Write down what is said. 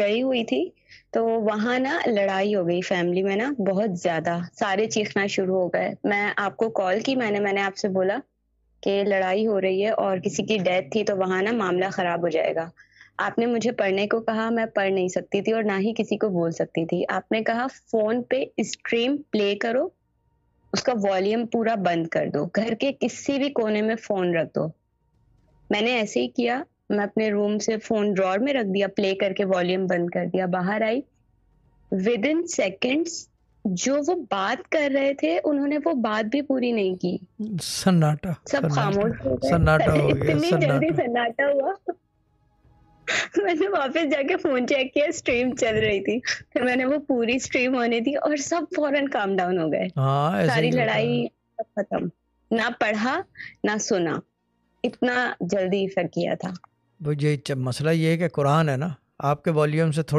गई हुई थी तो वहां ना लड़ाई हो गई फैमिली में ना बहुत ज्यादा सारे चीखना शुरू हो गए मैं आपको कॉल की मैंने मैंने आपसे बोला कि लड़ाई हो रही है और किसी की डेथ थी तो वहां ना मामला खराब हो जाएगा आपने मुझे पढ़ने को कहा मैं पढ़ नहीं सकती थी और ना ही किसी को बोल सकती थी आपने कहा फोन पे स्ट्रीम प्ले करो उसका वॉल्यूम पूरा बंद कर दो घर के किसी भी कोने में फोन रख दो मैंने ऐसे ही किया मैं अपने रूम से फोन ड्रॉर में रख दिया प्ले करके वॉल्यूम बंद कर दिया बाहर आई विद इन सेकेंड्स जो वो बात कर रहे थे उन्होंने वो बात भी पूरी नहीं की सन्नाटा सब खामोश सन्नाटा हो गया इतनी जल्दी सन्नाटा हुआ मैंने वापस जाके फोन चेक किया स्ट्रीम चल रही थी फिर मैंने वो पूरी स्ट्रीम होने दी और सब फौरन काम डाउन हो गए हाँ, सारी लड़ाई खत्म ना पढ़ा ना सुना इतना जल्दी इफेक्ट किया था वो तो मसला ये है कि कुरान है ना आपके वॉल्यूम से थोड़ी